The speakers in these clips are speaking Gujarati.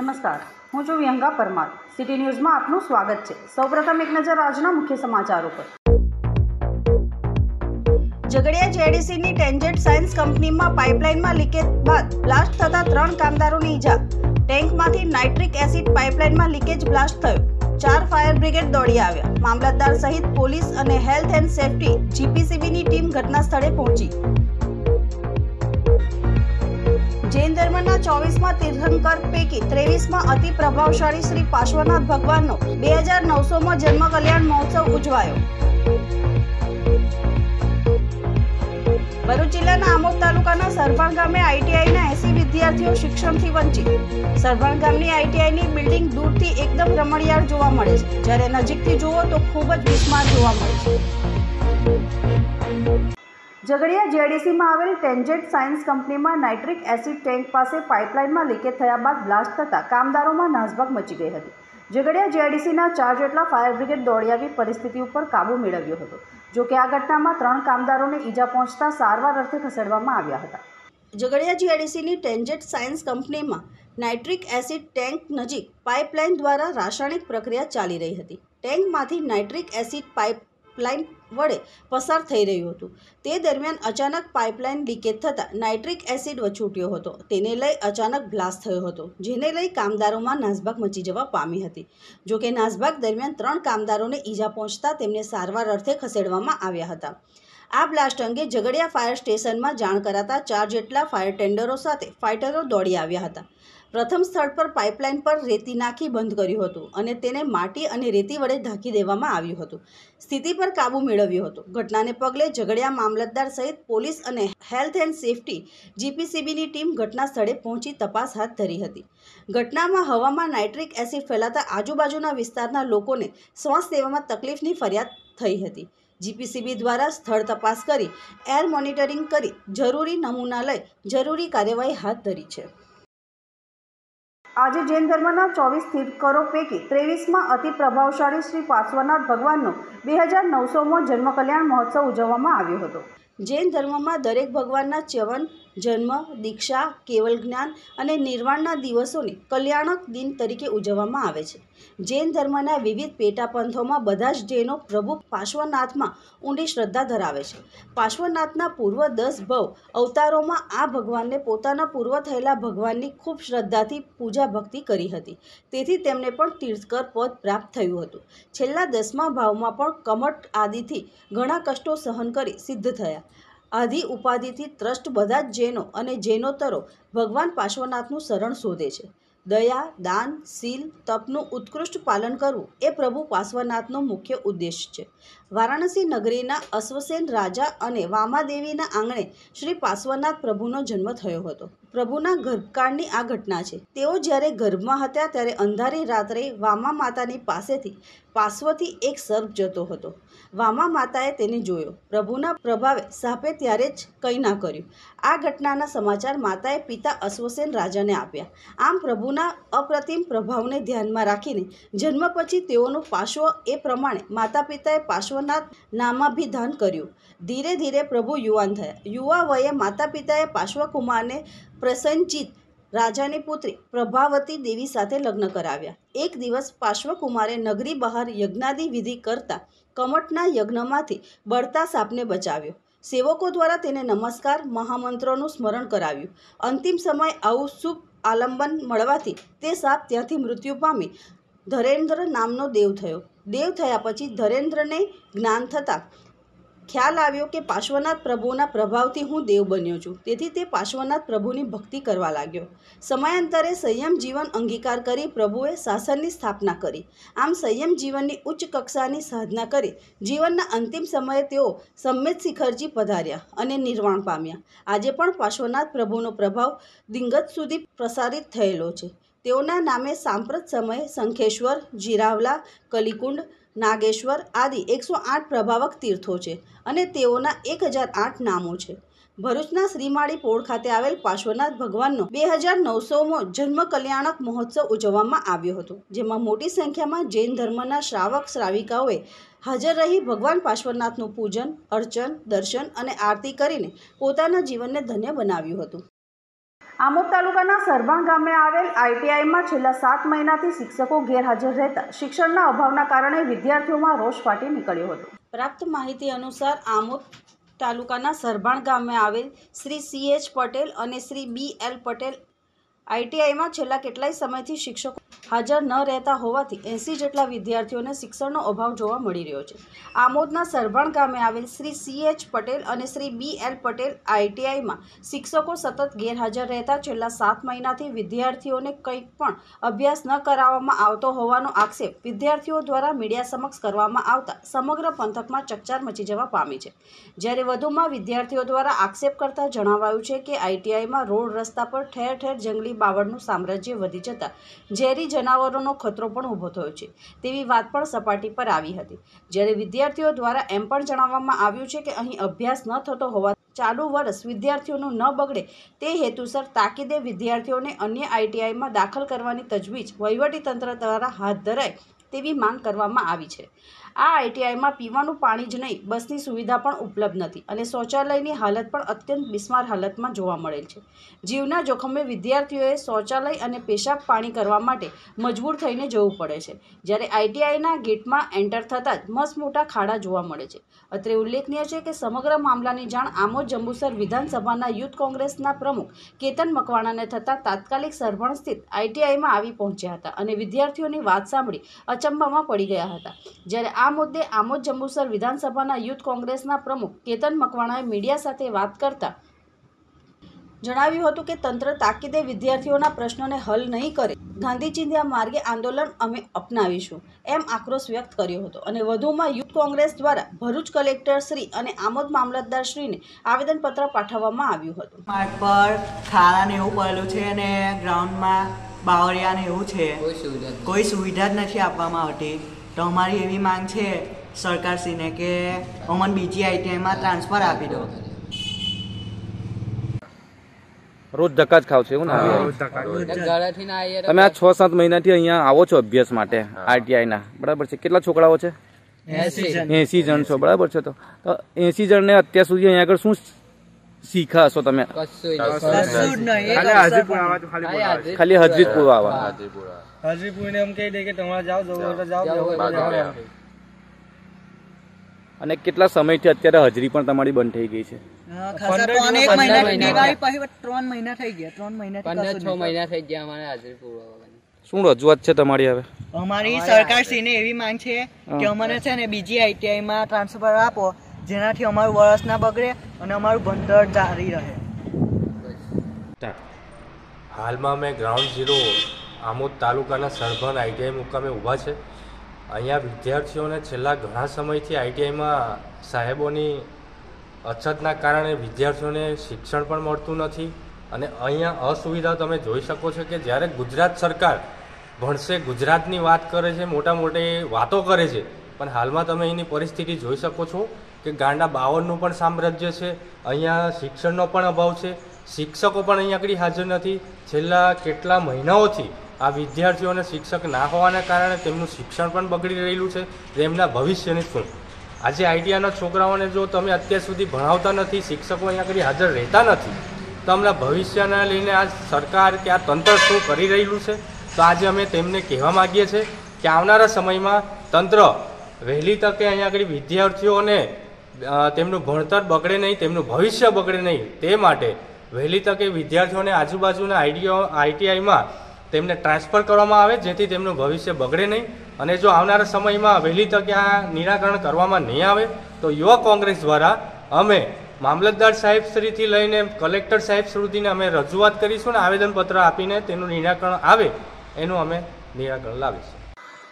નમસ્કાર હું છું વ્યંગા પરમાર સિટી ન્યૂઝમાં આપનું સ્વાગત છે સૌપ્રથમ એક નજર આજના મુખ્ય સમાચારો પર ઝઘડિયા જેડીસીની ટેન્જેટ સાયન્સ કંપનીમાં પાઇપલાઇનમાં લીકેજ બાદ બ્લાસ્ટ થતા ત્રણ કામદારોની ઈજા ટેન્કમાંથી નાઇટ્રિક એસિડ પાઇપલાઇનમાં લીકેજ બ્લાસ્ટ થયો ચાર ફાયર બ્રિગેડ દોડી આવ્યા મામલતદાર સહિત પોલીસ અને હેલ્થ એન્ડ સેફટી જીપીસીબીની ટીમ ઘટના સ્થળે પહોંચી જૈન ધર્મના ચોવીસમાં તીર્થંકર પૈકી ત્રેવીસમાં અતિ પ્રભાવશાળી શ્રી પાર્શ્વનાથ ભગવાનનો બે હજાર નવસોમાં જન્મ કલ્યાણ મહોત્સવ ઉજવાયો ભરૂચ જિલ્લાના આમોદ તાલુકાના સરભણ ગામે આઈટીઆઈના એસી વિદ્યાર્થીઓ શિક્ષણથી વંચિત સરભણ ગામની આઈટીઆઈની બિલ્ડિંગ દૂરથી એકદમ રમણીયાળ જોવા મળે છે જ્યારે નજીકથી જુઓ તો ખૂબ જ વિસ્માર જોવા મળે છે ઝઘડિયા જેડીસીમાં આવેલ ટેન્જેટ સાયન્સ કંપનીમાં નાઇટ્રિક એસિડ ટેન્ક પાસે પાઇપલાઇનમાં લીકેજ થયા બાદ બ્લાસ્ટ થતાં કામદારોમાં નાસભાગ મચી ગઈ હતી ઝઘડિયા જેડીસીના ચાર જેટલા ફાયર બ્રિગેડ દોડી આવી પરિસ્થિતિ ઉપર કાબૂ મેળવ્યો હતો જોકે આ ઘટનામાં ત્રણ કામદારોને ઈજા પહોંચતા સારવાર અર્થે ખસેડવામાં આવ્યા હતા ઝઘડિયા જીઆઈડીસીની ટેન્જેટ સાયન્સ કંપનીમાં નાઇટ્રિક એસિડ ટેન્ક નજીક પાઇપલાઇન દ્વારા રાસાયણિક પ્રક્રિયા ચાલી રહી હતી ટેન્કમાંથી નાઇટ્રિક એસિડ પાઇપ પાઇપલાઇન વડે પસાર થઈ રહ્યું હતું તે દરમિયાન અચાનક પાઇપલાઇન લીકેજ થતાં નાઇટ્રિક એસિડ વછૂટ્યો હતો તેને લઈ અચાનક બ્લાસ્ટ થયો હતો જેને લઈ કામદારોમાં નાસભાગ મચી જવા પામી હતી જોકે નાસભાગ દરમિયાન ત્રણ કામદારોને ઈજા પહોંચતા તેમને સારવાર અર્થે ખસેડવામાં આવ્યા હતા આ બ્લાસ્ટ અંગે ઝઘડિયા ફાયર સ્ટેશનમાં જાણ કરાતા ચાર જેટલા ફાયર ટેન્ડરો સાથે ફાઇટરો દોડી આવ્યા હતા પ્રથમ સ્થળ પર પાઇપલાઇન પર રેતી નાખી બંધ કર્યું હતું અને તેને માટી અને રેતી વડે ઢાંકી દેવામાં આવ્યું હતું સ્થિતિ પર કાબૂ મેળવ્યો હતો ઘટનાને પગલે ઝઘડિયા મામલતદાર સહિત પોલીસ અને હેલ્થ એન્ડ સેફટી જીપીસીબીની ટીમ ઘટના સ્થળે પહોંચી તપાસ હાથ ધરી હતી ઘટનામાં હવામાં નાઇટ્રિક એસિડ ફેલાતા આજુબાજુના વિસ્તારના લોકોને શ્વાસ લેવામાં તકલીફની ફરિયાદ થઈ હતી જીપીસીબી દ્વારા સ્થળ તપાસ કરી એર મોનિટરિંગ કરી જરૂરી નમૂના લઈ જરૂરી કાર્યવાહી હાથ ધરી છે આજે જૈન ધર્મના ચોવીસ તીર્થકરો પૈકી ત્રેવીસમાં અતિ પ્રભાવશાળી શ્રી પાર્શ્વનાથ ભગવાનનો બે હજાર નવસોમો જન્મકલ્યાણ મહોત્સવ ઉજવવામાં આવ્યો હતો જૈન ધર્મમાં દરેક ભગવાનના ચ્યવન જન્મ દીક્ષા કેવલ જ્ઞાન અને નિર્વાણના દિવસોને કલ્યાણક દિન તરીકે ઉજવવામાં આવે છે જૈન ધર્મના વિવિધ પેટાપંથોમાં બધા જ જૈનો પ્રભુ પાર્શ્વનાથમાં ઊંડી શ્રદ્ધા ધરાવે છે પાર્શ્વનાથના પૂર્વ દસ ભવ અવતારોમાં આ ભગવાનને પોતાના પૂર્વ થયેલા ભગવાનની ખૂબ શ્રદ્ધાથી પૂજા ભક્તિ કરી હતી તેથી તેમને પણ તીર્થકર પદ પ્રાપ્ત થયું હતું છેલ્લા દસમા ભાવમાં પણ કમટ આદિથી ઘણા કષ્ટો સહન કરી સિદ્ધ થયા આધિ ઉપાધિથી ત્રષ્ટ બધા જ જૈનો અને જૈનોતરો ભગવાન પાર્શ્વનાથનું શરણ શોધે છે દયા દાન શીલ તપનું ઉત્કૃષ્ટ પાલન કરવું એ પ્રભુ પાર્શ્વનાથનો મુખ્ય ઉદ્દેશ છે વારાણસી નગરીના અશ્વસેન રાજા અને વામાદેવીના આંગણે શ્રી પાર્શ્વનાથ પ્રભુનો જન્મ થયો હતો પ્રભુના ગર્ભકાળની આ ઘટના છે તેઓ જ્યારે ગર્ભમાં હતા ત્યારે અંધારી રાત્રે વામા માતાની પાસેથી પાર્શ્વથી એક સર્પ જતો હતો વામા માતાએ તેને જોયો પ્રભુના પ્રભાવે સાપે ત્યારે જ કંઈ ના કર્યું આ ઘટનાના સમાચાર માતાએ પિતા અશ્વસેન રાજાને આપ્યા આમ પ્રભુના અપ્રતિમ પ્રભાવને ધ્યાનમાં રાખીને જન્મ પછી તેઓનું પાશ્વ એ પ્રમાણે માતા પિતાએ પાશ્વનાથ નામાભિધાન કર્યું ધીરે ધીરે પ્રભુ યુવાન થયા યુવા વયે માતા પિતાએ પાશ્વકુમારને પ્રસન્નચિત રાજાની પુત્રી પ્રભાવતી દેવી સાથે લગ્ન કરાવ્યા એક દિવસ પાશ્વકુમારે નગરી બહાર યજ્ઞાદિ વિધિ કરતા કમટના યજ્ઞમાંથી બળતા સાપને બચાવ્યો સેવકો દ્વારા તેને નમસ્કાર મહામંત્રોનું સ્મરણ કરાવ્યું અંતિમ સમય આવું શુભ આલંબન મળવાથી તે સાપ ત્યાંથી મૃત્યુ પામી ધરેન્દ્ર નામનો દેવ થયો દેવ થયા પછી ધરેન્દ્રને જ્ઞાન થતાં ખ્યાલ આવ્યો કે પાર્શ્વનાથ પ્રભુના પ્રભાવથી હું દેવ બન્યો છું તેથી તે પાર્શ્વનાથ પ્રભુની ભક્તિ કરવા લાગ્યો સમયાંતરે સંયમ જીવન અંગીકાર કરી પ્રભુએ શાસનની સ્થાપના કરી આમ સંયમ જીવનની ઉચ્ચ કક્ષાની સાધના કરી જીવનના અંતિમ સમયે તેઓ સંમેદ શિખરજી પધાર્યા અને નિર્વાણ પામ્યા આજે પણ પાર્શ્વનાથ પ્રભુનો પ્રભાવ દિંગત સુધી પ્રસારિત થયેલો છે તેઓના નામે સાંપ્રત સમયે શંખેશ્વર જીરાવલા કલિકુંડ નાગેશ્વર આદિ એકસો આઠ પ્રભાવક તીર્થો છે અને તેઓના એક હજાર આઠ નામો છે ભરૂચના શ્રીમાળી પોળ ખાતે આવેલ પાર્શ્વનાથ ભગવાનનો બે હજાર નવસોમો જન્મ કલ્યાણક મહોત્સવ ઉજવવામાં આવ્યો હતો જેમાં મોટી સંખ્યામાં જૈન ધર્મના શ્રાવક શ્રાવિકાઓએ હાજર રહી ભગવાન પાર્શ્વનાથનું પૂજન અર્ચન દર્શન અને આરતી કરીને પોતાના જીવનને ધન્ય બનાવ્યું હતું આમોદ તાલુકાના સરભાણ ગામે આવેલ આઈટીઆઈમાં છેલ્લા સાત મહિનાથી શિક્ષકો ગેરહાજર રહેતા શિક્ષણના અભાવના કારણે વિદ્યાર્થીઓમાં રોષ ફાટી નીકળ્યો હતો પ્રાપ્ત માહિતી અનુસાર આમોદ તાલુકાના સરભાણ ગામે આવેલ શ્રી સી એચ પટેલ અને શ્રી બી એલ પટેલ આઈટીઆઈમાં છેલ્લા કેટલાય સમયથી શિક્ષકો હાજર ન રહેતા હોવાથી એંસી જેટલા વિદ્યાર્થીઓને શિક્ષણનો અભાવ જોવા મળી રહ્યો છે આમોદના સરભણ ગામે આવેલ શ્રી સી એચ પટેલ અને શ્રી બી એલ પટેલ આઈટીઆઈમાં શિક્ષકો સતત ગેરહાજર રહેતા છેલ્લા સાત મહિનાથી વિદ્યાર્થીઓને કંઈ પણ અભ્યાસ ન કરાવવામાં આવતો હોવાનો આક્ષેપ વિદ્યાર્થીઓ દ્વારા મીડિયા સમક્ષ કરવામાં આવતા સમગ્ર પંથકમાં ચકચાર મચી જવા પામી છે જ્યારે વધુમાં વિદ્યાર્થીઓ દ્વારા આક્ષેપ કરતા જણાવાયું છે કે આઈટીઆઈમાં રોડ રસ્તા પર ઠેર ઠેર જંગલી બાવળનું સામ્રાજ્ય વધી જતાં ઝેરી જનાવરોનો ખતરો પણ ઊભો થયો છે તેવી વાત પણ સપાટી પર આવી હતી જ્યારે વિદ્યાર્થીઓ દ્વારા એમ પણ જણાવવામાં આવ્યું છે કે અહીં અભ્યાસ ન થતો હોવા ચાલુ વર્ષ વિદ્યાર્થીઓનું ન બગડે તે હેતુસર તાકીદે વિદ્યાર્થીઓને અન્ય આઈટીઆઈમાં દાખલ કરવાની તજવીજ વહીવટીતંત્ર દ્વારા હાથ ધરાય તેવી માંગ કરવામાં આવી છે આ આઈટીઆઈમાં પીવાનું પાણી જ નહીં બસની સુવિધા પણ ઉપલબ્ધ નથી અને શૌચાલયની હાલત પણ અત્યંત બિસ્માર હાલતમાં જોવા મળેલ છે જીવના જોખમે વિદ્યાર્થીઓએ શૌચાલય અને પેશાબ પાણી કરવા માટે મજબૂર થઈને જવું પડે છે જ્યારે આઈટીઆઈના ગેટમાં એન્ટર થતાં જ મસ્ત મોટા ખાડા જોવા મળે છે અત્રે ઉલ્લેખનીય છે કે સમગ્ર મામલાની જાણ આમોદ જંબુસર વિધાનસભાના યુથ કોંગ્રેસના પ્રમુખ કેતન મકવાણાને થતાં તાત્કાલિક સરભણ સ્થિત આઈટીઆઈમાં આવી પહોંચ્યા હતા અને વિદ્યાર્થીઓની વાત સાંભળી અચંબામાં પડી ગયા હતા જ્યારે આ આ મુદ્દે આમોદ જંબુસર વિધાનસભાના યુથ કોંગ્રેસના પ્રમુખ કેતન મકવાણાએ મીડિયા સાથે વાત કરતા જણાવ્યું હતું કે તંત્ર તાકીદે વિદ્યાર્થીઓના પ્રશ્નોને હલ નહીં કરે ગાંધી ચિંધ્યા માર્ગે આંદોલન અમે અપનાવીશું એમ આક્રોશ વ્યક્ત કર્યો હતો અને વધુમાં યુથ કોંગ્રેસ દ્વારા ભરૂચ કલેક્ટર શ્રી અને આમોદ મામલતદાર શ્રીને આવેદનપત્ર પાઠવવામાં આવ્યું હતું માર્ગ પર થાળાને એવું પડેલું છે અને ગ્રાઉન્ડમાં બાવળિયાને એવું છે કોઈ સુવિધા જ નથી આપવામાં આવતી તો અમારી એવી માંગ છે સરકારશ્રીને કે અમને બીજી આઈટીઆઈમાં ટ્રાન્સફર આપી દો રોજ ધક્કા જ ખાવ છે એવું ને તમે આ છ સાત મહિનાથી અહીંયા આવો છો અભ્યાસ માટે આરટીઆઈ ના બરાબર છે કેટલા છોકરાઓ છે એસી જણ છો બરાબર છે તો એસી જણ ને અત્યાર સુધી અહીંયા આગળ શું શીખા હશો તમે ખાલી હજરીત પૂર્વ આવા હજીપુરને એમ કહી દે કે તમારે જાઓ જવું જાઓ અને કેટલા સમયથી અત્યારે હાજરી પણ તમારી બંધ થઈ ગઈ છે શું રજૂઆત છે તમારી હવે અમારી સરકાર ને એવી માંગ છે કે અમારે છે ને બીજી આઈટીઆઈ માં ટ્રાન્સફર આપો જેનાથી અમારું વર્ષ ના બગડે અને અમારું ભણતર જારી રહે હાલમાં મેં ગ્રાઉન્ડ ઝીરો આમોદ તાલુકાના સળભણ આઈટીઆઈ મુકામે ઊભા છે અહીંયા વિદ્યાર્થીઓને છેલ્લા ઘણા સમયથી આઈટીઆઈમાં સાહેબોની અછતના કારણે વિદ્યાર્થીઓને શિક્ષણ પણ મળતું નથી અને અહીંયા અસુવિધા તમે જોઈ શકો છો કે જ્યારે ગુજરાત સરકાર ભણશે ગુજરાતની વાત કરે છે મોટા મોટી વાતો કરે છે પણ હાલમાં તમે એની પરિસ્થિતિ જોઈ શકો છો કે ગાંડા બાવનનું પણ સામ્રાજ્ય છે અહીંયા શિક્ષણનો પણ અભાવ છે શિક્ષકો પણ અહીંયા આગળ હાજર નથી છેલ્લા કેટલા મહિનાઓથી આ વિદ્યાર્થીઓને શિક્ષક ના હોવાના કારણે તેમનું શિક્ષણ પણ બગડી રહેલું છે તેમના ભવિષ્યની શું આજે આઈટીઆના છોકરાઓને જો તમે અત્યાર સુધી ભણાવતા નથી શિક્ષકો અહીંયા કરી હાજર રહેતા નથી તો હમણાં ભવિષ્યને લઈને આ સરકાર કે આ તંત્ર શું કરી રહેલું છે તો આજે અમે તેમને કહેવા માગીએ છીએ કે આવનારા સમયમાં તંત્ર વહેલી તકે અહીંયા આગળ વિદ્યાર્થીઓને તેમનું ભણતર બગડે નહીં તેમનું ભવિષ્ય બગડે નહીં તે માટે વહેલી તકે વિદ્યાર્થીઓને આજુબાજુના આઈડીઓ આઈટીઆઈમાં તેમને ટ્રાન્સફર કરવામાં આવે જેથી તેમનું ભવિષ્ય બગડે નહીં અને જો આવનારા સમયમાં વહેલી તકે આ નિરાકરણ કરવામાં નહીં આવે તો યુવા કોંગ્રેસ દ્વારા અમે મામલતદાર સાહેબ શ્રીથી લઈને કલેક્ટર સાહેબ સુધીને અમે રજૂઆત કરીશું અને આવેદનપત્ર આપીને તેનું નિરાકરણ આવે એનું અમે નિરાકરણ લાવીશું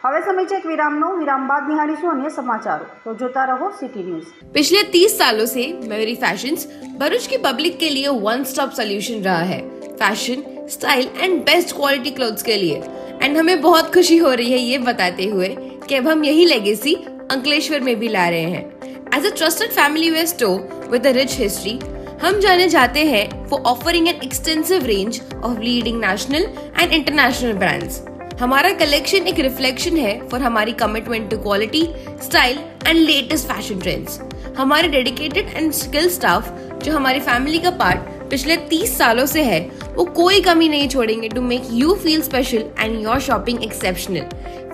હવે સમય છે એક વિરામનો વિરામ બાદ નિહાળીશું અન્ય સમાચારો તો જોતા રહો સિટી न्यूज पिछले 30 सालों से मयूरी फैशंस भरूच की पब्लिक के लिए वन स्टॉप सोल्यूशन रहा है fashion style and best quality clothes के लिए एंड हमें बहुत खुशी हो रही है ये बताते हुए कि अब हम यही लेगेसी अंकलेश्वर में भी ला रहे हैं as a trusted family wear store with a rich history हम जाने जाते हैं for offering an extensive range of leading national and international brands हमारा कलेक्शन एक रिफ्लेक्शन है फॉर हमारी commitment to quality style and latest fashion trends हमारे डेडिकेटेड एंड स्किल स्टाफ जो हमारी फैमिली का पार्ट पिछले 30 सालों से है वो कोई कमी नहीं छोड़ेंगे to make you feel special and your shopping exceptional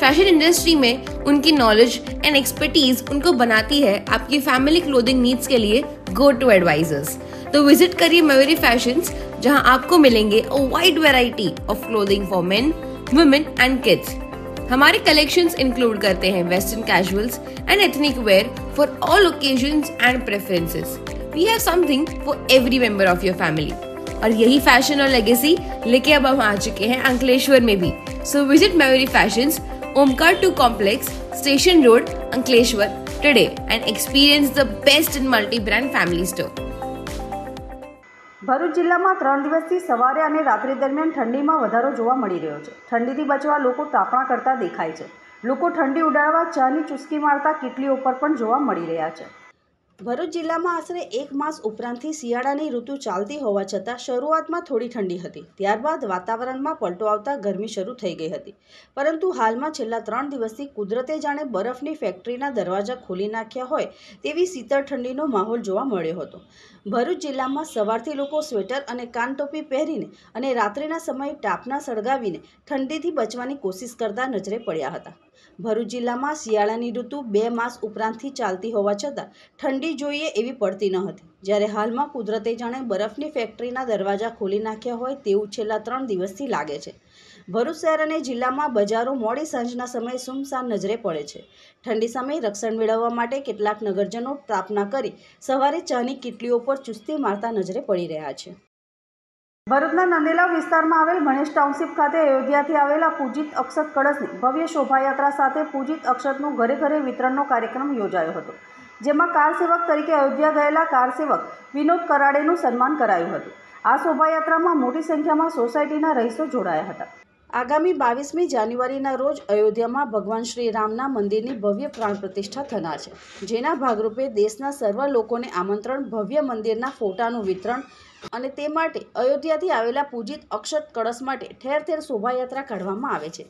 fashion industry में उनकी नॉलेज एंड एक्सपर्टीज उनको बनाती है आपकी फैमिली क्लोथिंग नीड्स के लिए गो टू एडवाइजर्स तो विजिट करिए मवेरी फैशन जहाँ आपको मिलेंगे a wide variety of clothing for men women and kids हमारे कलेक्शन इंक्लूड करते हैं western casuals and ethnic wear for all occasion and preferences we have something for every member of your family और यही फैशन और लेगेसी लेके अब हम आ चुके हैं अंकलेश्वर में भी so visit Memory Fashion Omkar two complex station road Ankleshwar today and experience the best in multi brand family store Bharuch જિલ્લામાં ત્રણ દિવસથી સવારે અને રાત્રિ દરમિયાન ઠંડીમાં વધારો જોવા મળી રહ્યો છે ઠંડીથી બચવા લોકો તાપણા કરતા દેખાય છે લોકો ઠંડી ઉડાડવા ચાની ચુસ્કી મારતા કીટલી ઉપર પણ જોવા મળી રહ્યા છે ભરૂચ જિલ્લામાં આશરે એક માસ ઉપરાંતથી શિયાળાની ઋતુ ચાલતી હોવા છતાં શરૂઆતમાં થોડી ઠંડી હતી ત્યારબાદ વાતાવરણમાં પલટો આવતા ગરમી શરૂ થઈ ગઈ હતી પરંતુ હાલમાં છેલ્લા ત્રણ દિવસથી કુદરતે જાણે બરફની ફેક્ટરીના દરવાજા ખોલી નાખ્યા હોય તેવી શીતળ ઠંડીનો માહોલ જોવા મળ્યો હતો ભરૂચ જિલ્લામાં સવારથી લોકો સ્વેટર અને કાનટોપી પહેરીને અને રાત્રિના સમયે ટાપના સળગાવીને ઠંડીથી બચવાની કોશિશ કરતા નજરે પડ્યા હતા ભરૂચ જિલ્લામાં શિયાળાની ઋતુ બે માસ ઉપરાંતથી ચાલતી હોવા છતાં ઠંડી જોઈએ એવી પડતી ન હતી જ્યારે હાલમાં કુદરતે જાણે બરફની ફેક્ટરીના દરવાજા ખોલી નાખ્યા હોય તેવું છેલ્લા ત્રણ દિવસથી લાગે છે ભરૂચ શહેર અને જિલ્લામાં બજારો મોડી સાંજના સમયે સુમસાન નજરે પડે છે ઠંડી સામે રક્ષણ મેળવવા માટે કેટલાક નગરજનો પ્રાર્થના કરી સવારે ચાની કીટલીઓ પર ચુસ્તી મારતા નજરે પડી રહ્યા છે ભરૂચના નંદેલા વિસ્તારમાં આવેલ ગણેશ ટાઉનશીપ ખાતે અયોધ્યાથી આવેલા પૂજિત અક્ષત કળશની ભવ્ય શોભાયાત્રા સાથે પૂજિત અક્ષતનું ઘરે ઘરે વિતરણનો કાર્યક્રમ યોજાયો હતો જેમાં કાર સેવક તરીકે અયોધ્યા ગયેલા કાર સેવક વિનોદ કરાડેનું સન્માન કરાયું હતું આ શોભાયાત્રામાં મોટી સંખ્યામાં સોસાયટીના રહીશો જોડાયા હતા આગામી બાવીસમી જાન્યુઆરીના રોજ અયોધ્યામાં ભગવાન શ્રી રામના મંદિરની ભવ્ય પ્રાણ પ્રતિષ્ઠા થનાર છે જેના ભાગરૂપે દેશના સર્વ લોકોને આમંત્રણ ભવ્ય મંદિરના ફોટાનું વિતરણ અને તે માટે અયોધ્યાથી આવેલા પૂજિત અક્ષત કળશ માટે ઠેર ઠેર શોભાયાત્રા કાઢવામાં આવે છે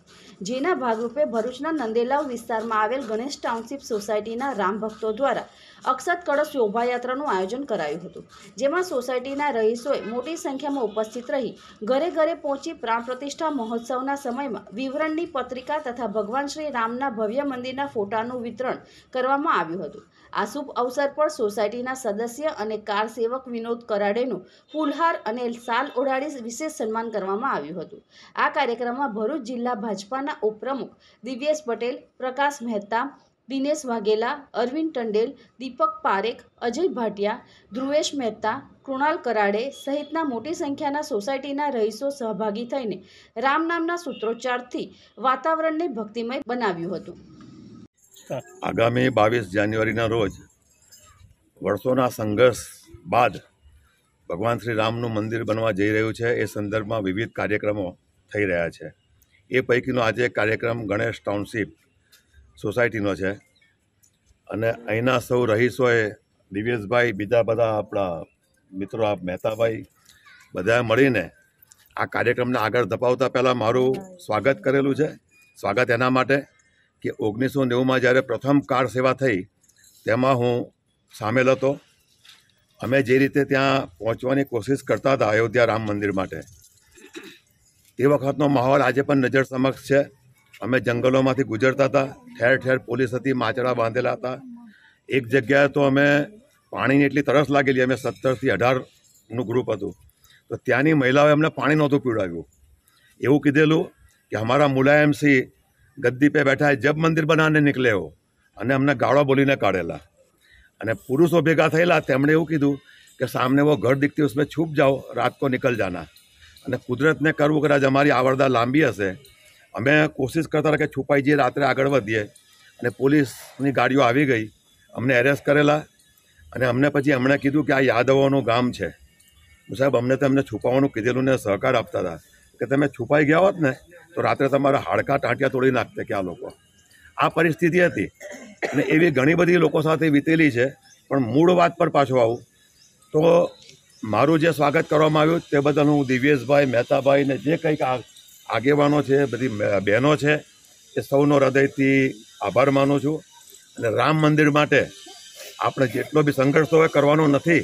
જેના ભાગરૂપે ભરૂચના નંદેલાવ વિસ્તારમાં આવેલ ગણેશ ટાઉનશીપ સોસાયટીના રામ ભક્તો દ્વારા અક્ષત કળશ શોભાયાત્રાનું આયોજન કરાયું હતું જેમાં સોસાયટીના રહીશોએ મોટી સંખ્યામાં ઉપસ્થિત રહી ઘરે ઘરે પહોંચી પ્રાણ પ્રતિષ્ઠા મહોત્સવના સમયમાં વિવરણની પત્રિકા તથા ભગવાન શ્રી રામના ભવ્ય મંદિરના ફોટાનું વિતરણ કરવામાં આવ્યું હતું આ શુભ અવસર પર સોસાયટીના સદસ્ય અને કાર સેવક વિનોદ કરાડેનું ફૂલહાર અને સાલ ઓઢાડી વિશેષ સન્માન કરવામાં આવ્યું હતું આ કાર્યક્રમમાં ભરૂચ જિલ્લા ભાજપાના ઉપપ્રમુખ દિવ્યેશ પટેલ પ્રકાશ મહેતા દિનેશ વાઘેલા અરવિંદ ટંડેલ દીપક પારેખ અજય ભાટિયા ધ્રુવેશ મહેતા કૃણાલ કરાડે સહિતના મોટી સંખ્યાના સોસાયટીના રહીશો સહભાગી થઈને રામ નામના સૂત્રોચ્ચારથી વાતાવરણને ભક્તિમય બનાવ્યું હતું આગામી બાવીસ જાન્યુઆરીના રોજ વર્ષોના સંઘર્ષ બાદ ભગવાન શ્રી રામનું મંદિર બનવા જઈ રહ્યું છે એ સંદર્ભમાં વિવિધ કાર્યક્રમો થઈ રહ્યા છે એ પૈકીનો આજે કાર્યક્રમ ગણેશ ટાઉનશીપ સોસાયટીનો છે અને અહીંના સૌ રહીશોએ દિવ્યેશભાઈ બીજા બધા આપણા મિત્રો આપ મહેતાભાઈ બધાએ મળીને આ કાર્યક્રમને આગળ ધપાવતા પહેલાં મારું સ્વાગત કરેલું છે સ્વાગત એના માટે કે ઓગણીસો નેવુંમાં જ્યારે પ્રથમ કાર સેવા થઈ તેમાં હું સામેલ હતો અમે જે રીતે ત્યાં પહોંચવાની કોશિશ કરતા હતા અયોધ્યા રામ મંદિર માટે તે વખતનો માહોલ આજે પણ નજર સમક્ષ છે અમે જંગલોમાંથી ગુજરતા હતા ઠેર ઠેર પોલીસ હતી માચડા બાંધેલા હતા એક જગ્યાએ તો અમે પાણીની એટલી તરસ લાગેલી અમે સત્તરથી અઢારનું ગ્રુપ હતું તો ત્યાંની મહિલાઓએ અમને પાણી નહોતું પીવડાવ્યું એવું કીધેલું કે અમારા મુલાયમસિંહ ગદ્દી પે બેઠા જબ મંદિર બનાને નીકળે હો અને અમને ગાળો બોલીને કાઢેલા અને પુરુષો ભેગા થયેલા તેમણે એવું કીધું કે સામને વો ઘર દીખતી ઉસમે છૂપ જાઓ રાત કો નિકલ જાના અને કુદરતને કરવું કદાચ અમારી આવડતા લાંબી હશે અમે કોશિશ કરતા કે છુપાઈ જઈએ રાત્રે આગળ વધીએ અને પોલીસની ગાડીઓ આવી ગઈ અમને એરેસ્ટ કરેલા અને અમને પછી એમણે કીધું કે આ યાદવોનું ગામ છે સાહેબ અમને તો એમને છુપાવવાનું કીધેલું ને સહકાર આપતા હતા કે તમે છુપાઈ ગયા હોત ને તો રાત્રે તમારા હાડકા ટાંટિયા તોડી નાખતા કે આ લોકો આ પરિસ્થિતિ હતી અને એવી ઘણી બધી લોકો સાથે વીતેલી છે પણ મૂળ વાત પર પાછો આવું તો મારું જે સ્વાગત કરવામાં આવ્યું તે બદલ હું દિવ્યેશભાઈ મહેતાભાઈ ને જે કંઈક આગેવાનો છે બધી બહેનો છે એ સૌનો હૃદયથી આભાર માનું છું અને રામ મંદિર માટે આપણે જેટલો બી સંઘર્ષ હોય કરવાનો નથી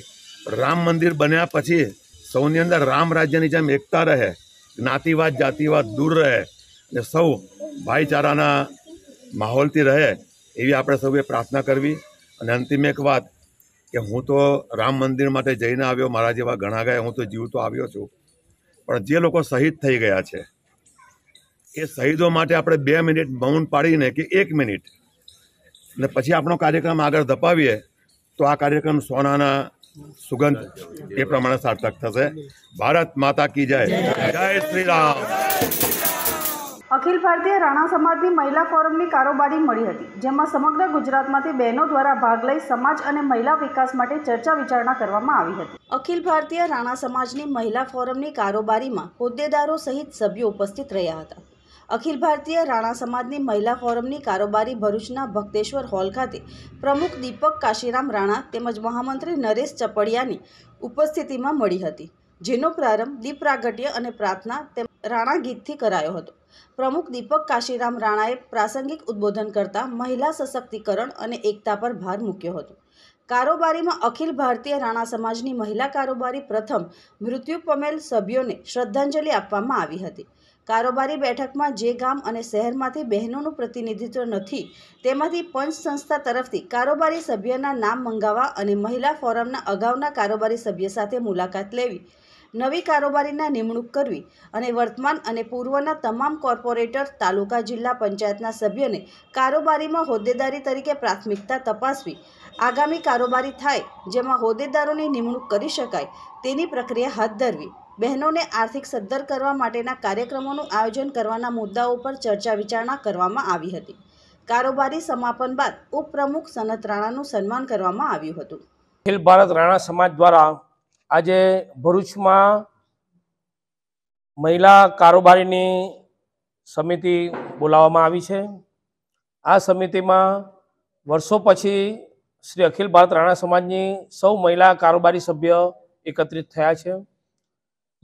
રામ મંદિર બન્યા પછી સૌની અંદર રામ રાજ્યની જેમ એકતા રહે જ્ઞાતિવાદ જાતિવાદ દૂર રહે અને સૌ ભાઈચારાના માહોલથી રહે એવી આપણે સૌએ પ્રાર્થના કરવી અને અંતિમ એક વાત કે હું તો રામ મંદિર માટે જઈને આવ્યો મારા જેવા ઘણા ગયા હું તો જીવ તો આવ્યો છું પણ જે લોકો શહીદ થઈ ગયા છે એ શહીદો માટે આપણે બે મિનિટ મૌન પાડીને કે એક મિનિટ અને પછી આપણો કાર્યક્રમ આગળ ધપાવીએ તો આ કાર્યક્રમ સોનાના સુગંધ એ પ્રમાણે સાર્થક થશે ભારત માતા કી જય જય શ્રી રામ અખિલ ભારતીય રાણા સમાજની મહિલા ફોરમની કારોબારી મળી હતી જેમાં સમગ્ર ગુજરાતમાંથી બહેનો દ્વારા ભાગ લઈ સમાજ અને મહિલા વિકાસ માટે ચર્ચા વિચારણા કરવામાં આવી હતી અખિલ ભારતીય રાણા સમાજની મહિલા ફોરમની કારોબારીમાં હોદ્દેદારો સહિત સભ્યો ઉપસ્થિત રહ્યા હતા અખિલ ભારતીય રાણા સમાજની મહિલા ફોરમની કારોબારી ભરૂચના ભક્તેશ્વર હોલ ખાતે પ્રમુખ દીપક કાશીરામ રાણા તેમજ મહામંત્રી નરેશ ચપડિયાની ઉપસ્થિતિમાં મળી હતી જેનો પ્રારંભ દીપ પ્રાગટ્ય અને પ્રાર્થના તેમ રાણા ગીતથી કરાયો હતો પ્રમુખ દીપક કાશીરામ રાણાએ પ્રાસંગિક ઉદ્બોધન કરતા મહિલા સશક્તિકરણ અને એકતા પર ભાર મૂક્યો હતો કારોબારીમાં અખિલ ભારતીય રાણા સમાજની મહિલા કારોબારી પ્રથમ મૃત્યુ પમેલ સભ્યોને શ્રદ્ધાંજલિ આપવામાં આવી હતી કારોબારી બેઠકમાં જે ગામ અને શહેરમાંથી બહેનોનું પ્રતિનિધિત્વ નથી તેમાંથી પંચ સંસ્થા તરફથી કારોબારી સભ્યના નામ મંગાવવા અને મહિલા ફોરમના અગાઉના કારોબારી સભ્ય સાથે મુલાકાત લેવી નવી કારોબારીના નિમણૂક કરવી અને વર્તમાન અને પૂર્વના તમામ કોર્પોરેટર તાલુકા જિલ્લા પંચાયતના સભ્યને કારોબારીમાં હોદ્દેદારી તરીકે પ્રાથમિકતા તપાસવી આગામી કારોબારી થાય જેમાં હોદ્દેદારોની નિમણૂક કરી શકાય તેની પ્રક્રિયા હાથ ધરવી બહેનોને આર્થિક સદ્ધર કરવા માટેના કાર્યક્રમોનું આયોજન કરવાના મુદ્દાઓ પર ચર્ચા વિચારણા કરવામાં આવી હતી કારોબારી સમાપન બાદ ઉપપ્રમુખ સનત રાણાનું સન્માન કરવામાં આવ્યું હતું અખિલ ભારત રાણા સમાજ દ્વારા આજે ભરૂચમાં મહિલા કારોબારીની સમિતિ બોલાવવામાં આવી છે આ સમિતિમાં વર્ષો પછી શ્રી અખિલ ભારત રાણા સમાજની સૌ મહિલા કારોબારી સભ્ય એકત્રિત થયા છે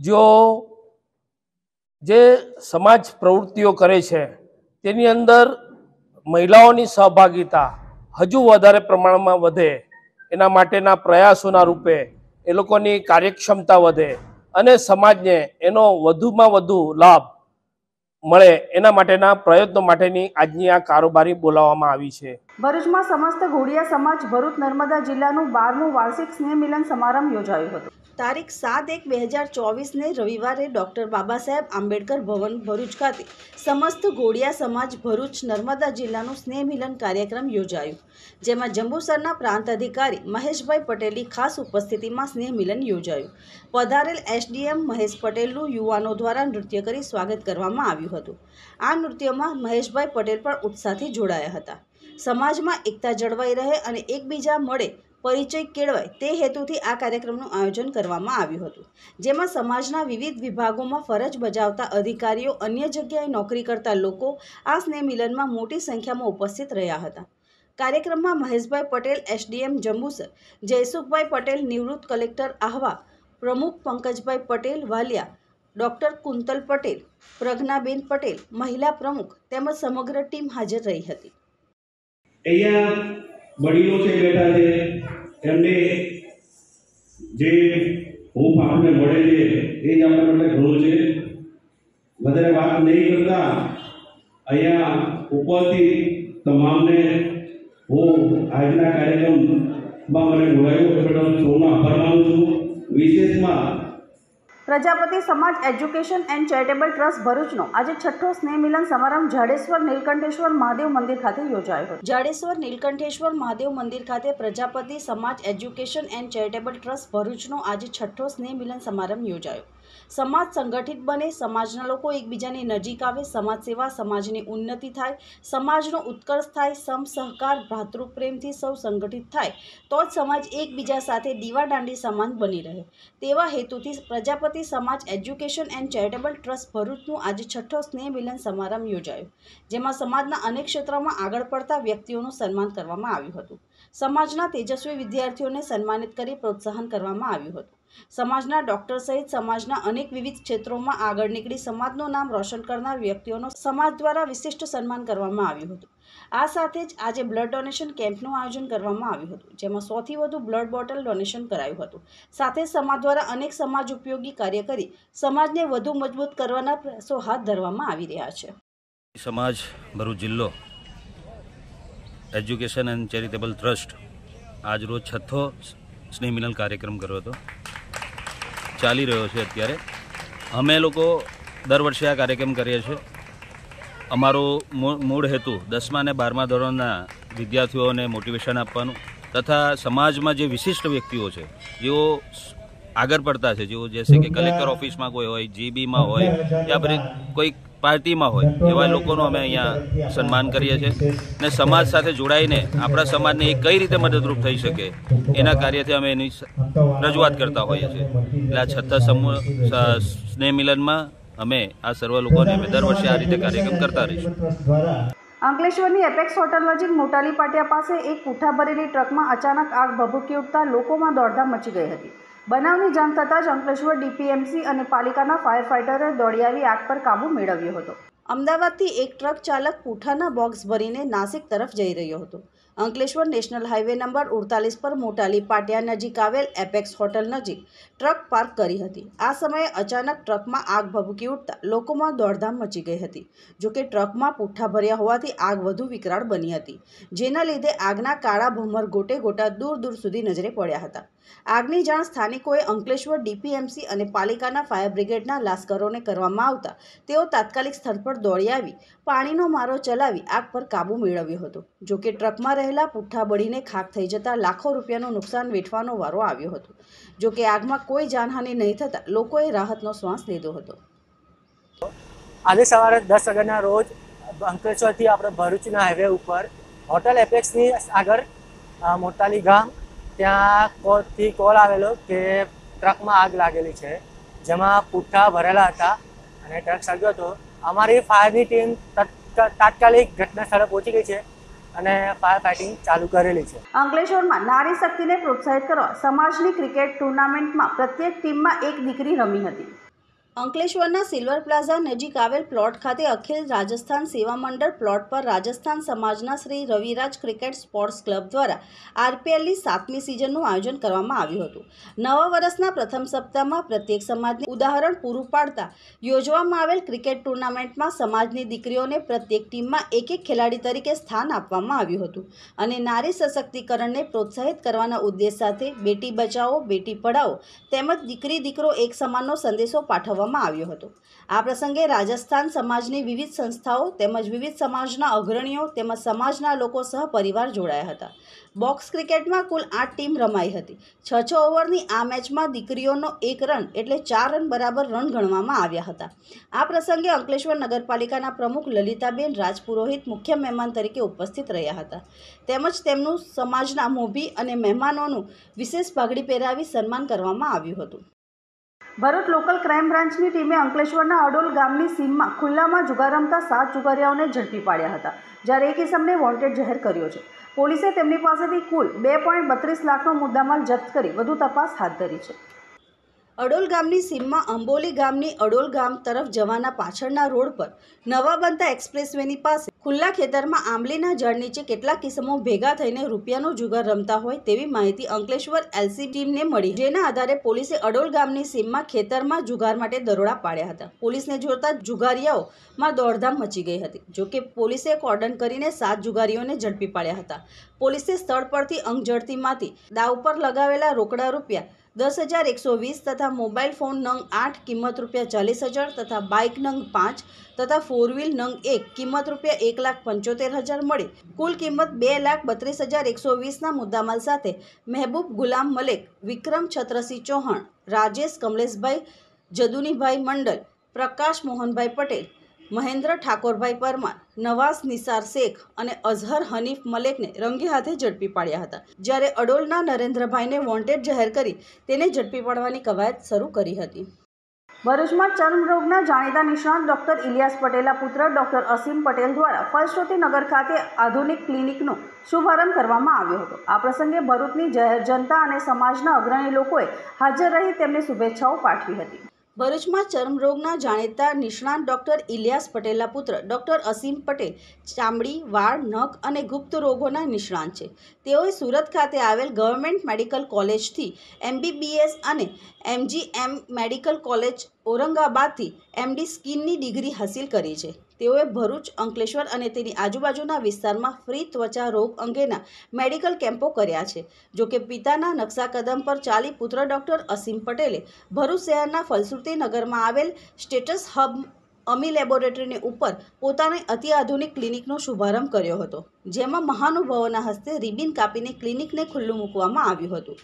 જો જે સમાજ પ્રવૃત્તિઓ કરે છે તેની અંદર મહિલાઓની સહભાગિતા હજુ વધારે પ્રમાણમાં વધે એના માટેના પ્રયાસોના રૂપે એ લોકોની કાર્યક્ષમતા વધે અને સમાજને એનો વધુમાં વધુ લાભ મળે એના માટેના પ્રયત્નો માટેની આજની આ કારોબારી બોલાવવામાં આવી છે ભરૂચમાં સમસ્ત ઘોડિયા સમાજ ભરૂચ નર્મદા જિલ્લાનું બારમું વાર્ષિક સ્નેહ મિલન સમારંભ યોજાયો હતો તારીખ સાત એક બે હજાર ચોવીસને રવિવારે ડૉક્ટર બાબા સાહેબ આંબેડકર ભવન ભરૂચ ખાતે સમસ્ત ઘોડિયા સમાજ ભરૂચ નર્મદા જિલ્લાનું સ્નેહ મિલન કાર્યક્રમ યોજાયું જેમાં જંબુસરના પ્રાંત અધિકારી મહેશભાઈ પટેલની ખાસ ઉપસ્થિતિમાં સ્નેહ મિલન યોજાયું પધારેલ એસડીએમ મહેશ પટેલનું યુવાનો દ્વારા નૃત્ય કરી સ્વાગત કરવામાં આવ્યું હતું આ નૃત્યમાં મહેશભાઈ પટેલ પણ ઉત્સાહથી જોડાયા હતા સમાજમાં એકતા જળવાઈ રહે અને એકબીજા મળે પરિચય કેળવાય તે હેતુથી આ કાર્યક્રમનું આયોજન કરવામાં આવ્યું હતું જેમાં સમાજના વિવિધ વિભાગોમાં ફરજ બજાવતા અધિકારીઓ અન્ય જગ્યાએ નોકરી કરતા લોકો આ સ્નેહ મિલનમાં મોટી સંખ્યામાં ઉપસ્થિત રહ્યા હતા કાર્યક્રમમાં મહેશભાઈ પટેલ એસડીએમ જંબુસર જયસુખભાઈ પટેલ નિવૃત્ત કલેક્ટર આહવા પ્રમુખ પંકજભાઈ પટેલ વાલિયા ડૉક્ટર કુંતલ પટેલ પ્રજ્ઞાબેન પટેલ મહિલા પ્રમુખ તેમજ સમગ્ર ટીમ હાજર રહી હતી અહીંયા વડીલો છે બેઠા છે രണ്ട് પ્રજાપતિ સમાજ એજ્યુકેશન એન્ડ ચેરિટેબલ ટ્રસ્ટ ભરૂચનો આજે છઠ્ઠો સ્નેહ મિલન સમારંભ જાડેશ્વર નીલકંઠેશ્વર મહાદેવ મંદિર ખાતે યોજાયો હતો જાડેશ્વર નીલકંઠેશ્વર મહાદેવ મંદિર ખાતે પ્રજાપતિ સમાજ એજ્યુકેશન એન્ડ ચેરિટેબલ ટ્રસ્ટ ભરૂચનો આજે છઠ્ઠો સ્નેહ મિલન સમારંભ યોજાયો સમાજ સંગઠિત બને સમાજના લોકો એકબીજાની નજીક આવે સમાજ સેવા સમાજની ઉન્નતિ થાય સમાજનો ઉત્કર્ષ થાય સમ સહકાર ભ્રાતૃપ્રેમથી સૌ સંગઠિત થાય તો જ સમાજ એકબીજા સાથે દીવાદાંડી સમાન બની રહે તેવા હેતુથી પ્રજાપતિ સમાજ એજ્યુકેશન એન્ડ ચેરિટેબલ ટ્રસ્ટ ભરૂચનું આજે છઠ્ઠો સ્નેહ મિલન સમારંભ યોજાયો જેમાં સમાજના અનેક ક્ષેત્રોમાં આગળ પડતા વ્યક્તિઓનું સન્માન કરવામાં આવ્યું હતું સમાજના તેજસ્વી વિદ્યાર્થીઓને સન્માનિત કરી પ્રોત્સાહન કરવામાં આવ્યું હતું સમાજના ડોક્ટર સહિત સમાજના અનેક વિવિધ ક્ષેત્રોમાં આગળ નીકળી સમાજનું નામ રોશન કરનાર વ્યક્તિઓનો સમાજ દ્વારા વિશિષ્ટ સન્માન કરવામાં આવ્યું હતું આ સાથે જ આજે બ્લડ ડોનેશન કેમ્પનું આયોજન કરવામાં આવ્યું હતું જેમાં સોથી વધુ બ્લડ બોટલ ડોનેશન કરાયું હતું સાથે સમાજ દ્વારા અનેક સમાજ ઉપયોગી કાર્ય કરી સમાજને વધુ મજબૂત કરવાના પ્રયાસો હાથ ધરવામાં આવી રહ્યા છે સમાજ ભરૂચ જિલ્લો એજ્યુકેશન એન્ડ ચેરિટેબલ ટ્રસ્ટ આજરોજ છઠ્ઠો સ્નેહ મિલન કાર્યક્રમ કર્યો હતો ચાલી રહ્યો છે અત્યારે અમે લોકો દર વર્ષે આ કાર્યક્રમ કરીએ છીએ અમારો મૂળ હેતુ દસમા અને બારમા ધોરણના વિદ્યાર્થીઓને મોટિવેશન આપવાનું તથા સમાજમાં જે વિશિષ્ટ વ્યક્તિઓ છે જેઓ આગળ પડતા છે જેઓ જેસે કે કલેક્ટર ઓફિસમાં કોઈ હોય જીબીમાં હોય યા પછી કોઈક પાર્ટીમાં હોય એવા લોકોનું અમે અહીંયા સન્માન કરીએ છીએ ને સમાજ સાથે જોડાઈને આપણા સમાજને એ કઈ રીતે મદદરૂપ થઈ શકે એના કાર્યથી અમે એની રજૂઆત કરતા હોઈએ છીએ એટલે આ છઠ્ઠા સમૂહ સ્નેહ મિલનમાં અમે આ સર્વ લોકોને અમે દર વર્ષે આ રીતે કાર્યક્રમ કરતા રહીશું અંકલેશ્વરની એપેક્સ હોટલ નજીક મોટાલી પાટિયા પાસે એક કુઠા ભરેલી ટ્રકમાં અચાનક આગ ભભૂકી ઉઠતા લોકોમાં દોડધામ મચી ગઈ હતી બનાવની જાણ થતાં જ અંકલેશ્વર ડીપીએમસી અને પાલિકાના ફાયર ફાઇટરે દોડી આવી આગ પર કાબૂ મેળવ્યો હતો અમદાવાદથી એક ટ્રક ચાલક પૂઠાના બોક્સ ભરીને નાસિક તરફ જઈ રહ્યો હતો અંકલેશ્વર નેશનલ હાઇવે નંબર ઉડતાલીસ પર મોટાલી પાટિયા નજીક આવેલ એપેક્સ હોટલ નજીક ટ્રક પાર્ક કરી હતી આ સમયે અચાનક ટ્રકમાં આગ ભભૂકી ઉઠતા લોકોમાં દોડધામ મચી ગઈ હતી જોકે ટ્રકમાં પુઠ્ઠા ભર્યા હોવાથી આગ વધુ વિકરાળ બની હતી જેના લીધે આગના કાળા ભમર ગોટે ગોટા દૂર દૂર સુધી નજરે પડ્યા હતા આગની જાણ સ્થાનિકોએ અંકલેશ્વર ડીપીએમસી અને પાલિકાના ફાયર બ્રિગેડના લાશ્કરોને કરવામાં આવતા તેઓ તાત્કાલિક સ્થળ પર દોડી આવી પાણીનો મારો ચલાવી આગ પર કાબુ મેળવ્યો હતો જોકે ટ્રકમાં રહેલા પુઠ્ઠા બળીને ખાક થઈ જતા લાખો રૂપિયાનું નુકસાન વેઠવાનો વારો આવ્યો હતો જોકે આગમાં કોઈ જાનહાનિ નહીં થતાં લોકોએ રાહતનો શ્વાસ લીધો હતો આજે સવારે દસ વાગ્યાના રોજ અંકલેશ્વરથી આપણે ભરૂચના હાઈવે ઉપર હોટલ એપેક્સની આગળ મોટાલી ગામ ત્યાં કોલથી કોલ આવેલો કે ટ્રકમાં આગ લાગેલી છે જેમાં પુઠ્ઠા ભરેલા હતા અને ટ્રક સળગ્યો હતો અમારી ફાયરની ટીમ તાત્કાલિક ઘટના સ્થળે પહોંચી ગઈ છે અને ફાયર ફાઇટિંગ ચાલુ કરેલી છે અંકલેશ્વરમાં નારી શક્તિને પ્રોત્સાહિત કરવા સમાજની ક્રિકેટ ટુર્નામેન્ટમાં પ્રત્યેક ટીમમાં એક દીકરી રમી હતી અંકલેશ્વરના સિલ્વર પ્લાઝા નજીક આવેલ પ્લોટ ખાતે અખિલ રાજસ્થાન સેવા મંડળ પ્લોટ પર રાજસ્થાન સમાજના Shri Raviraj cricket sports club દ્વારા આરપીએલની સાતમી સિઝનનું આયોજન કરવામાં આવ્યું હતું નવા વર્ષના પ્રથમ સપ્તાહમાં પ્રત્યેક સમાજને ઉદાહરણ પૂરું પાડતા યોજવામાં આવેલ ક્રિકેટ ટુર્નામેન્ટમાં સમાજની દીકરીઓને પ્રત્યેક ટીમમાં એક એક ખેલાડી તરીકે સ્થાન આપવામાં આવ્યું હતું અને નારી સશક્તિકરણને પ્રોત્સાહિત કરવાના ઉદ્દેશ સાથે બેટી બચાવો બેટી પઢાવો તેમજ દીકરી દીકરો એક સમાનનો સંદેશો પાઠવવા કરવામાં આવ્યો હતો આ પ્રસંગે રાજસ્થાન સમાજની વિવિધ સંસ્થાઓ તેમજ વિવિધ સમાજના અગ્રણીઓ તેમજ સમાજના લોકો સહ પરિવાર જોડાયા હતા બોક્સ ક્રિકેટમાં કુલ આઠ ટીમ રમાઈ હતી છ છ ઓવરની આ મેચમાં દીકરીઓનો એક રન એટલે ચાર રન બરાબર રન ગણવામાં આવ્યા હતા આ પ્રસંગે અંકલેશ્વર નગરપાલિકાના પ્રમુખ લલિતાબેન રાજપુરોહિત મુખ્ય મહેમાન તરીકે ઉપસ્થિત રહ્યા હતા તેમજ તેમનું સમાજના મોભી અને મહેમાનોનું વિશેષ પાઘડી પહેરાવી સન્માન કરવામાં આવ્યું હતું ભરૂચ લોકલ ક્રાઇમ બ્રાન્ચની ટીમે અંકલેશ્વરના અડોલ ગામની સીમમાં ખુલ્લામાં જુગાર રમતા સાત જુગારીઓને ઝડપી પાડ્યા હતા જ્યારે એક ઇસમને વોન્ટેડ જાહેર કર્યો છે પોલીસે તેમની પાસેથી કુલ બે પોઈન્ટ બત્રીસ લાખનો મુદ્દામાલ જપ્ત કરી વધુ તપાસ હાથ ધરી છે અડોલ ગામની સીમમાં અંબોલી ગામની અડોલ ગામ તરફ જવાના પાછળના રોડ પર નવા બનતા એક્સપ્રેસવેની પાસે ખુલ્લા ખેતરમાં આંબલીના જળ નીચે કેટલાક કિસમો ભેગા થઈને રૂપિયાનો જુગાર રમતા હોય તેવી માહિતી અંકલેશ્વર એલસી ટીમને મળી જેના આધારે પોલીસે અડોલ ગામની સીમમાં ખેતરમાં જુગાર માટે દરોડા પાડ્યા હતા પોલીસને જોતા જુગારીયાઓમાં દોડધામ મચી ગઈ હતી જોકે પોલીસે કોર્ડન કરીને સાત જુગારીઓને ઝડપી પાડ્યા હતા પોલીસે સ્થળ પરથી અંગઝડતીમાંથી દાવ પર લગાવેલા રોકડા રૂપિયા દસ હજાર એકસો વીસ તથા મોબાઈલ ફોન નંગ આઠ કિંમત રૂપિયા ચાલીસ હજાર તથા બાઇક નંગ પાંચ તથા ફોર વ્હીલ નંગ એક કિંમત રૂપિયા એક લાખ પંચોતેર હજાર મળી કુલ કિંમત બે લાખ બત્રીસ હજાર એકસો વીસના મુદ્દામાલ સાથે મહેબૂબ ગુલામ મલેક વિક્રમ છત્રસિંહ ચૌહાણ રાજેશ કમલેશભાઈ જદુનીભાઈ મંડલ પ્રકાશ મોહનભાઈ પટેલ મહેન્દ્ર ઠાકોરભાઈ પરમાર નવાઝ નિસાર શેખ અને અઝહર હનીફ મલેકને રંગે હાથે ઝડપી પાડ્યા હતા જ્યારે અડોલના નરેન્દ્રભાઈને વોન્ટેડ જાહેર કરી તેને ઝડપી પાડવાની કવાયત શરૂ કરી હતી ભરૂચમાં ચર્મરોગના જાણીતા નિષ્ણાત ડોક્ટર ઇલિયાસ પટેલના પુત્ર ડોક્ટર અસીમ પટેલ દ્વારા ફલશ્રુતિ નગર ખાતે આધુનિક ક્લિનિકનો શુભારંભ કરવામાં આવ્યો હતો આ પ્રસંગે ભરૂચની જનતા અને સમાજના અગ્રણી લોકોએ હાજર રહી તેમને શુભેચ્છાઓ પાઠવી હતી ભરૂચમાં ચર્મરોગના જાણીતા નિષ્ણાત ડોક્ટર ઇલિયાસ પટેલના પુત્ર ડોક્ટર અસીમ પટેલ ચામડી વાળ નખ અને ગુપ્ત રોગોના નિષ્ણાત છે તેઓએ સુરત ખાતે આવેલ ગવર્મેન્ટ મેડિકલ કોલેજથી એમબીબીએસ અને એમજીએમ મેડિકલ કોલેજ ઔરંગાબાદથી એમડી સ્કિનની ડિગ્રી હાંસિલ કરી છે તેઓએ ભરૂચ અંકલેશ્વર અને તેની આજુબાજુના વિસ્તારમાં ફ્રી ત્વચા રોગ અંગેના મેડિકલ કેમ્પો કર્યા છે જોકે પિતાના નકશા કદમ પર ચાલી પુત્ર ડૉક્ટર અસીમ પટેલે ભરૂચ શહેરના ફલસુરતી આવેલ સ્ટેટસ હબ અમી લેબોરેટરીની ઉપર પોતાની અતિઆધુનિક ક્લિનિકનો શુભારંભ કર્યો હતો જેમાં મહાનુભાવોના હસ્તે રિબિન કાપીને ક્લિનિકને ખુલ્લું મૂકવામાં આવ્યું હતું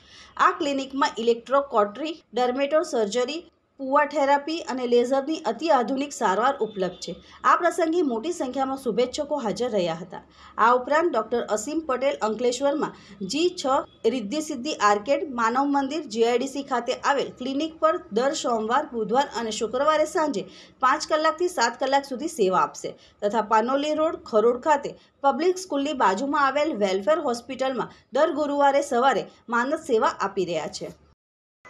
આ ક્લિનિકમાં ઇલેક્ટ્રોકોટરી ડર્મેટો સર્જરી પુવા થેરાપી અને લેઝરની અતિઆધુનિક સારવાર ઉપલબ્ધ છે આ પ્રસંગે મોટી સંખ્યામાં શુભેચ્છકો હાજર રહ્યા હતા આ ઉપરાંત ડૉક્ટર અસીમ પટેલ અંકલેશ્વરમાં જી છ રિદ્ધિ સિદ્ધિ આર્કેડ માનવ મંદિર જીઆઈડીસી ખાતે આવેલ ક્લિનિક પર દર સોમવાર બુધવાર અને શુક્રવારે સાંજે પાંચ કલાકથી સાત કલાક સુધી સેવા આપશે તથા પાનોલી રોડ ખરોડ ખાતે પબ્લિક સ્કૂલની બાજુમાં આવેલ વેલફેર હોસ્પિટલમાં દર ગુરુવારે સવારે માનસ સેવા આપી રહ્યા છે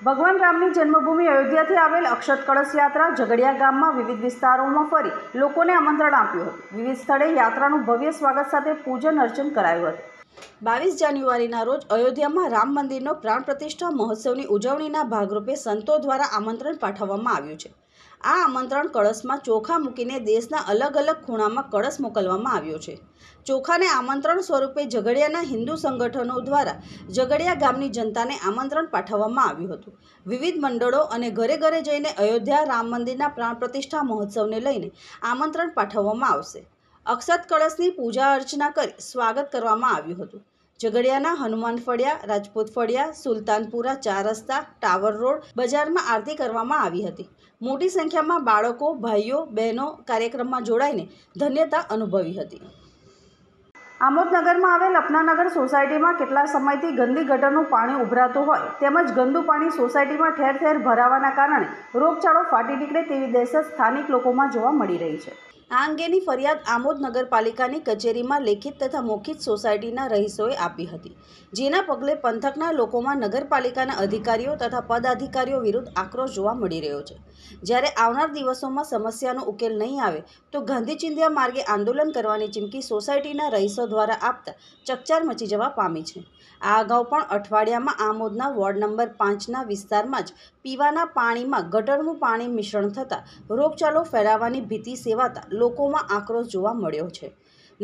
ભગવાન રામની જન્મભૂમિ અયોધ્યાથી આવેલ અક્ષત કળશ યાત્રા ઝઘડિયા ગામમાં વિવિધ વિસ્તારોમાં ફરી લોકોને આમંત્રણ આપ્યું હતું વિવિધ સ્થળે યાત્રાનું ભવ્ય સ્વાગત સાથે પૂજન અર્ચન કરાયું હતું બાવીસ જાન્યુઆરીના રોજ અયોધ્યામાં રામ મંદિરનો પ્રાણ પ્રતિષ્ઠા મહોત્સવની ઉજવણીના ભાગરૂપે સંતો દ્વારા આમંત્રણ પાઠવવામાં આવ્યું છે આ આમંત્રણ કળશમાં ચોખા મૂકીને દેશના અલગ અલગ ખૂણામાં કળશ મોકલવામાં આવ્યો છે ચોખાને આમંત્રણ સ્વરૂપે ઝઘડિયાના હિન્દુ સંગઠનો દ્વારા ઝઘડિયા ગામની જનતાને આમંત્રણ પાઠવવામાં આવ્યું હતું વિવિધ મંડળો અને ઘરે ઘરે જઈને અયોધ્યા રામ મંદિરના પ્રાણ પ્રતિષ્ઠા મહોત્સવને લઈને આમંત્રણ પાઠવવામાં આવશે અક્ષત કળશની પૂજા અર્ચના કરી સ્વાગત કરવામાં આવ્યું હતું ઝઘડિયાના હનુમાન ફળિયા રાજપૂત ફળિયા સુલતાનપુરા ચાર રસ્તા ટાવર રોડ બજારમાં આરતી કરવામાં આવી હતી મોટી સંખ્યામાં બાળકો ભાઈઓ બહેનો કાર્યક્રમમાં જોડાઈને ધન્યતા અનુભવી હતી આમોદનગરમાં આવેલ અપનાનગર સોસાયટીમાં કેટલા સમયથી ગંદી ગટરનું પાણી ઉભરાતું હોય તેમજ ગંદુ પાણી સોસાયટીમાં ઠેર ઠેર ભરાવાના કારણે રોગચાળો ફાટી નીકળે તેવી દહેશત સ્થાનિક લોકોમાં જોવા મળી રહી છે આ અંગેની ફરિયાદ આમોદ નગરપાલિકાની કચેરીમાં લેખિત તથા મૌખિક સોસાયટીના રહીશોએ આપી હતી જેના પગલે પંથકના લોકોમાં નગરપાલિકાના અધિકારીઓ તથા પદાધિકારીઓ વિરુદ્ધ આક્રોશ જોવા મળી રહ્યો છે જ્યારે આવનાર દિવસોમાં સમસ્યાનો ઉકેલ નહીં આવે તો ગાંધી ચિંધ્યા માર્ગે આંદોલન કરવાની ચીમકી સોસાયટીના રહીશો દ્વારા આપતા ચકચાર મચી જવા પામી છે આ અગાઉ પણ અઠવાડિયામાં આમોદના વોર્ડ નંબર પાંચના વિસ્તારમાં જ પીવાના પાણીમાં ગટરનું પાણી મિશ્રણ થતાં રોગચાલો ફેલાવાની ભીતિ સેવાતા લોકોમાં આક્રોશ જોવા મળ્યો છે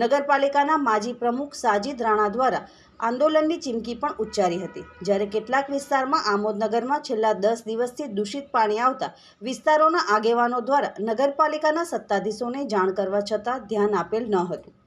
નગરપાલિકાના માજી પ્રમુખ સાજીદ રાણા દ્વારા આંદોલનની ચીમકી પણ ઉચ્ચારી હતી જ્યારે કેટલાક વિસ્તારમાં આમોદનગરમાં છેલ્લા દસ દિવસથી દૂષિત પાણી આવતા વિસ્તારોના આગેવાનો દ્વારા નગરપાલિકાના સત્તાધીશોને જાણ કરવા છતાં ધ્યાન આપેલ ન હતું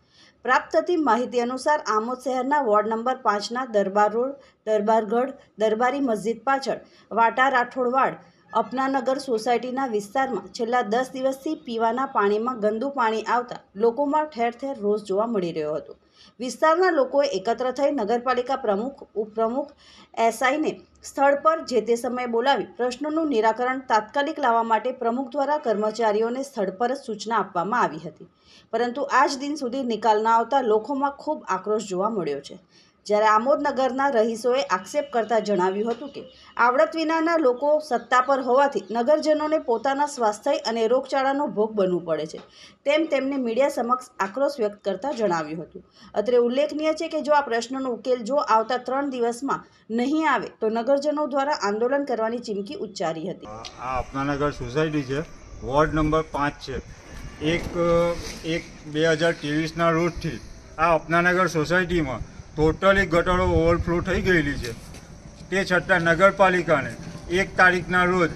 પ્રાપ્ત થતી માહિતી અનુસાર આમોદ શહેરના વોર્ડ નંબર પાંચના દરબાર રોડ દરબારગઢ દરબારી મસ્જિદ પાછળ વાટા રાઠોડવાડ અપનાનગર સોસાયટીના વિસ્તારમાં છેલ્લા દસ દિવસથી પીવાના પાણીમાં ગંદુ પાણી આવતા લોકોમાં ઠેર ઠેર રોષ જોવા મળી રહ્યો હતો વિસ્તારના લોકોએ એકત્ર થઈ નગરપાલિકા પ્રમુખ ઉપપ્રમુખ એસઆઈને સ્થળ પર જે તે સમયે બોલાવી પ્રશ્નોનું નિરાકરણ તાત્કાલિક લાવવા માટે પ્રમુખ દ્વારા કર્મચારીઓને સ્થળ પર જ સૂચના આપવામાં આવી હતી પરંતુ આજ દિન સુધી નિકાલ ન આવતા લોકોમાં ખૂબ આક્રોશ જોવા મળ્યો છે જ્યારે આમોદનગરના રહીશોએ આક્ષેપ કરતા જણાવ્યું હતું કે આવડત વિનાના લોકો સત્તા પર હોવાથી નગરજનોને પોતાના સ્વાસ્થ્ય અને રોગચાળાનો ભોગ બનવું પડે છે તેમ તેમને મીડિયા સમક્ષ આક્રોશ વ્યક્ત કરતા જણાવ્યું હતું અત્રે ઉલ્લેખનીય છે કે જો આ પ્રશ્નનો ઉકેલ જો આવતા ત્રણ દિવસમાં નહીં આવે તો નગરજનો દ્વારા આંદોલન કરવાની ચીમકી ઉચ્ચારી હતી આ અપનાનગર સોસાયટી છે વોર્ડ નંબર પાંચ છે એક એક બે હજાર ત્રેવીસના રોજથી આ અપનાનગર સોસાયટીમાં ટોટલી ગટરો ઓવરફ્લો થઈ ગયેલી છે તે છતાં નગરપાલિકાને એક તારીખના રોજ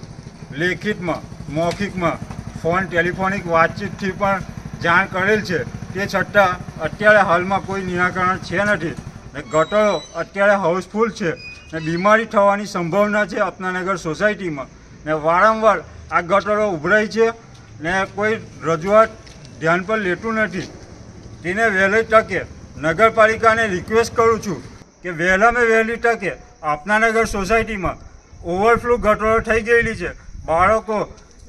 લેખિતમાં મૌખિકમાં ફોન ટેલિફોનિક વાતચીતથી પણ જાણ કરેલ છે તે છતાં અત્યારે હાલમાં કોઈ નિરાકરણ છે નથી ને ગટરો અત્યારે હાઉસફુલ છે ને બીમારી થવાની સંભાવના છે અપનાનગર સોસાયટીમાં ને વારંવાર આ ગટરો ઉભરાય છે ને કોઈ રજૂઆત ધ્યાન પર લેતું નથી તેને વહેલી તકે નગરપાલિકાને રિક્વેસ્ટ કરું છું કે વહેલામાં વહેલી તકે આપનાનગર સોસાયટીમાં ઓવરફ્લો ઘટાડો થઈ ગયેલી છે બાળકો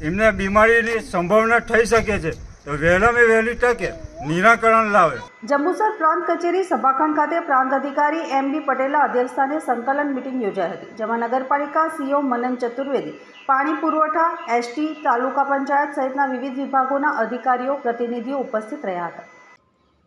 એમને બીમારીની સંભાવના થઈ શકે છે તો વહેલામાં વહેલી તકે નિરાકરણ લાવે જંબુસર પ્રાંત કચેરી સભાખંડ ખાતે પ્રાંત અધિકારી એમ બી પટેલના અધ્યક્ષસ્થાને સંકલન મિટિંગ યોજાઈ હતી જેમાં નગરપાલિકા સીઓ મનન ચતુર્વેદી પાણી પુરવઠા એસટી તાલુકા પંચાયત સહિતના વિવિધ વિભાગોના અધિકારીઓ પ્રતિનિધિઓ ઉપસ્થિત રહ્યા હતા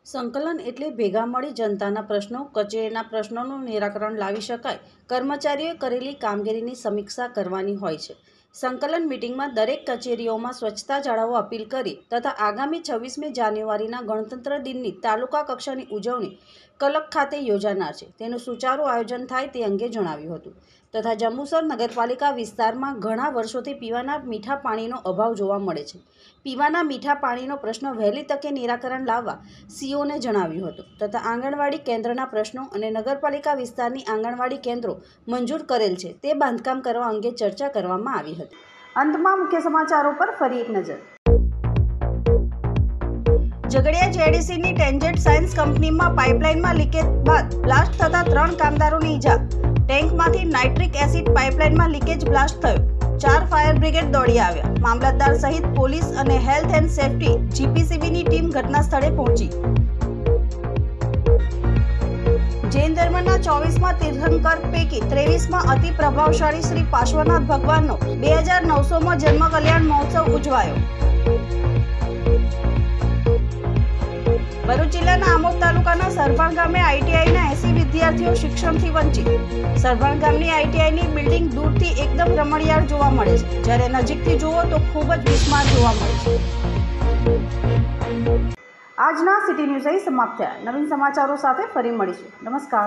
સંકલન એટલે ભેગા મળી જનતાના પ્રશ્નો કચેરીના પ્રશ્નોનું નિરાકરણ લાવી શકાય કર્મચારીઓએ કરેલી કામગીરીની સમીક્ષા કરવાની હોય છે સંકલન મિટિંગમાં દરેક કચેરીઓમાં સ્વચ્છતા જાળવવા અપીલ કરી તથા આગામી છવ્વીસમી જાન્યુઆરીના ગણતંત્ર દિનની તાલુકા કક્ષાની ઉજવણી કલક ખાતે યોજાનાર છે તેનું સુચારું આયોજન થાય તે અંગે જણાવ્યું હતું તથા જંબુસર નગરપાલિકા વિસ્તારમાં ઘણા વર્ષોથી પીવાના મીઠા પાણીનો અભાવ જોવા મળે છે પીવાના મીઠા પાણીનો પ્રશ્ન વહેલી તકે નિરાકરણ લાવવા સીઓને જણાવ્યું હતું તથા આંગણવાડી કેન્દ્રના પ્રશ્નો અને નગરપાલિકા વિસ્તારની આંગણવાડી કેન્દ્રો મંજૂર કરેલ છે તે બાંધકામ કરવા અંગે ચર્ચા કરવામાં આવી હતી અંતમાં મુખ્ય સમાચારો પર ફરી એક નજર ઝઘડિયા જેડીસીની ટેન્જેટ સાયન્સ કંપનીમાં પાઇપલાઇનમાં લીકેજ બાદ બ્લાસ્ટ થતા ત્રણ કામદારોની ઈજા ટેન્કમાંથી નાઇટ્રિક એસિડ પાઇપલાઇનમાં લીકેજ બ્લાસ્ટ થયો ચાર ફાયર બ્રિગેડ દોડી આવ્યા મામલતદાર સહિત પોલીસ અને હેલ્થ એન્ડ સેફટી જીપીસીબીની ટીમ ઘટના સ્થળે પહોંચી જૈન ધર્મના ચોવીસમાં તીર્થંકર પૈકી ત્રેવીસમાં અતિ પ્રભાવશાળી શ્રી પાર્શ્વનાથ ભગવાનનો બે હજાર નવસોમાં જન્મ કલ્યાણ મહોત્સવ ઉજવાયો ભરૂચ જિલ્લાના આમોદ તાલુકાના સરભણ ગામે આઈટીઆઈના એસી વિદ્યાર્થીઓ શિક્ષણથી વંચિત સરભણ ગામની આઈટીઆઈની બિલ્ડિંગ દૂરથી એકદમ રમણીયાળ જોવા મળે છે જ્યારે નજીકથી જુઓ તો ખૂબ જ વિસ્માર જોવા મળે છે આજના સિટી ન્યૂઝ અહીં સમાપ્ત થયા નવીન સમાચારો સાથે ફરી મળીશું નમસ્કાર